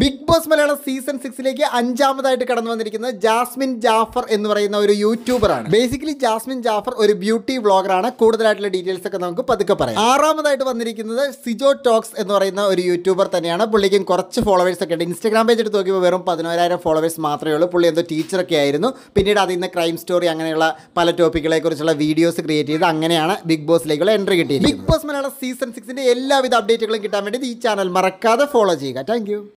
big Boss Malayalam season സിക്സിലേക്ക് അഞ്ചാമതായിട്ട് കടന്നു വന്നിരിക്കുന്നത് ജാസ്മിൻ ജാഫർ എന്ന് പറയുന്ന ഒരു യൂട്യൂബറാണ് ബേസിക്കലി ജാസ്മിൻ ജാഫർ ഒരു ബ്യൂട്ടി വ്ളോഗറാണ് കൂടുതലായിട്ടുള്ള ഡീറ്റെയിൽസ് ഒക്കെ നമുക്ക് പതുക്കെ പറയാം ആറാമതായിട്ട് വന്നിരിക്കുന്നത് സിജോ ടോക്സ് എന്ന് പറയുന്ന ഒരു യൂട്യൂബർ തന്നെയാണ് പുള്ളിക്കും കുറച്ച് ഫോളോവേഴ്സ് ഒക്കെ ഉണ്ട് ഇൻസ്റ്റാഗ്രാം പേജ് എടുത്ത് നോക്കിയപ്പോൾ വെറും പതിനോരായിരം ഫോളോവേഴ്സ് മാത്രമേ ഉള്ളൂ പുള്ളി എന്തോ ടീച്ചറൊക്കെ ആയിരുന്നു പിന്നീട് അതിൽ നിന്ന് ക്രൈം സ്റ്റോറി അങ്ങനെയുള്ള പല ടോപ്പിക്കുകളെ കുറിച്ചുള്ള വീഡിയോസ് ക്രിയേറ്റ് ചെയ്ത് അങ്ങനെയാണ് ബിഗ് ബോസിലേക്കുള്ള എൻട്രി കിട്ടിയത് ബിഗ് ബോസ് മലയാളം സീസൺ സിക്സിന്റെ എല്ലാവിധ അപ്ഡേറ്റുകളും കിട്ടാൻ വേണ്ടി ഈ ചാനൽ മറക്കാതെ ഫോളോ ചെയ്യുക താങ്ക്